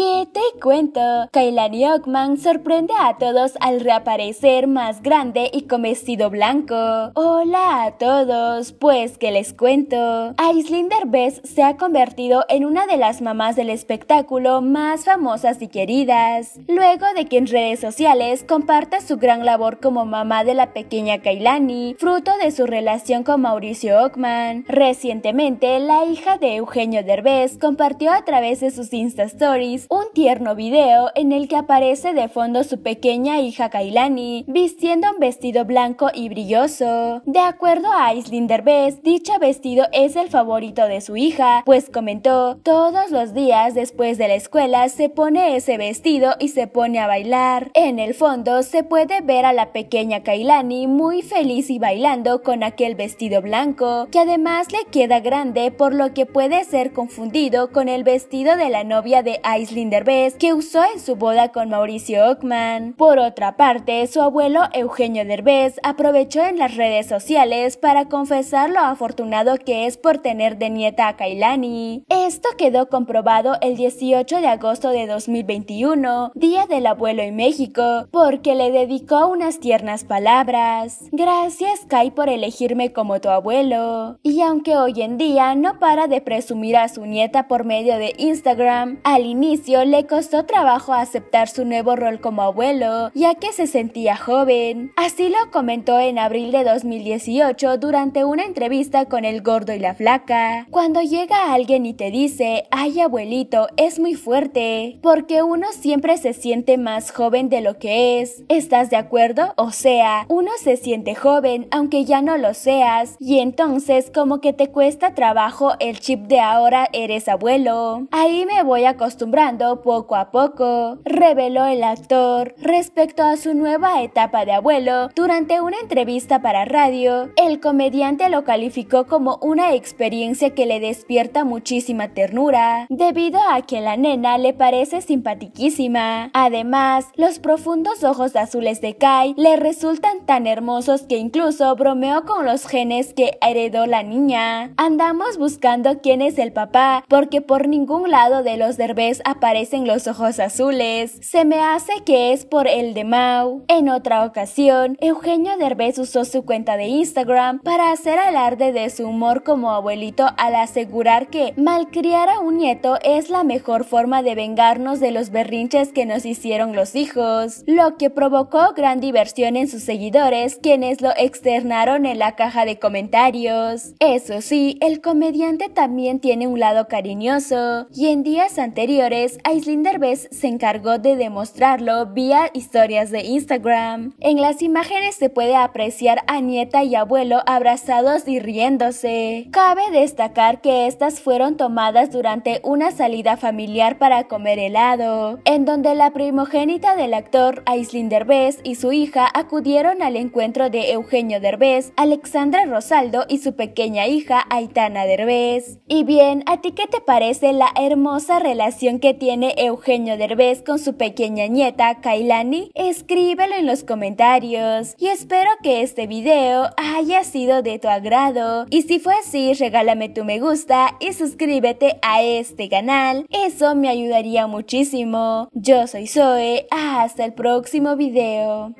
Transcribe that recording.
Y te cuento? Kailani Ockman sorprende a todos al reaparecer más grande y con vestido blanco. Hola a todos, pues que les cuento. Aislinn Derbez se ha convertido en una de las mamás del espectáculo más famosas y queridas, luego de que en redes sociales comparta su gran labor como mamá de la pequeña Kailani, fruto de su relación con Mauricio Ockman. Recientemente, la hija de Eugenio Derbez compartió a través de sus Insta Stories un tierno video en el que aparece de fondo su pequeña hija Kailani, vistiendo un vestido blanco y brilloso. De acuerdo a Islinder Best, dicho vestido es el favorito de su hija, pues comentó, todos los días después de la escuela se pone ese vestido y se pone a bailar. En el fondo se puede ver a la pequeña Kailani muy feliz y bailando con aquel vestido blanco, que además le queda grande por lo que puede ser confundido con el vestido de la novia de Ice Aislinn que usó en su boda con Mauricio Ockman. Por otra parte, su abuelo Eugenio Derbez aprovechó en las redes sociales para confesar lo afortunado que es por tener de nieta a Kailani. Esto quedó comprobado el 18 de agosto de 2021, Día del Abuelo en México, porque le dedicó unas tiernas palabras. Gracias Kai por elegirme como tu abuelo. Y aunque hoy en día no para de presumir a su nieta por medio de Instagram, al inicio le costó trabajo aceptar su nuevo rol como abuelo, ya que se sentía joven. Así lo comentó en abril de 2018 durante una entrevista con El Gordo y la Flaca. Cuando llega alguien y te dice, ay abuelito, es muy fuerte, porque uno siempre se siente más joven de lo que es. ¿Estás de acuerdo? O sea, uno se siente joven aunque ya no lo seas, y entonces como que te cuesta trabajo el chip de ahora eres abuelo. Ahí me voy a acostumbrando poco a poco, reveló el actor respecto a su nueva etapa de abuelo durante una entrevista para radio. El comediante lo calificó como una experiencia que le despierta muchísima ternura, debido a que la nena le parece simpatiquísima. Además, los profundos ojos azules de Kai le resultan tan hermosos que incluso bromeó con los genes que heredó la niña. Andamos buscando quién es el papá, porque por ningún lado de los derbés aparecen los ojos azules. Se me hace que es por el de Mau. En otra ocasión, Eugenio Derbez usó su cuenta de Instagram para hacer alarde de su humor como abuelito al asegurar que malcriar a un nieto es la mejor forma de vengarnos de los berrinches que nos hicieron los hijos, lo que provocó gran diversión en sus seguidores, quienes lo externaron en la caja de comentarios. Eso sí, el comediante también tiene un lado cariñoso, y en días anteriores vez, Aislinn Derbez se encargó de demostrarlo vía historias de Instagram. En las imágenes se puede apreciar a nieta y abuelo abrazados y riéndose. Cabe destacar que estas fueron tomadas durante una salida familiar para comer helado, en donde la primogénita del actor Aislinn Derbez y su hija acudieron al encuentro de Eugenio Derbez, Alexandra Rosaldo y su pequeña hija Aitana Derbez. Y bien, ¿a ti qué te parece la hermosa relación que tiene Eugenio Derbez con su pequeña nieta Kailani? Escríbelo en los comentarios y espero que este video haya sido de tu agrado y si fue así regálame tu me gusta y suscríbete a este canal, eso me ayudaría muchísimo. Yo soy Zoe, hasta el próximo video.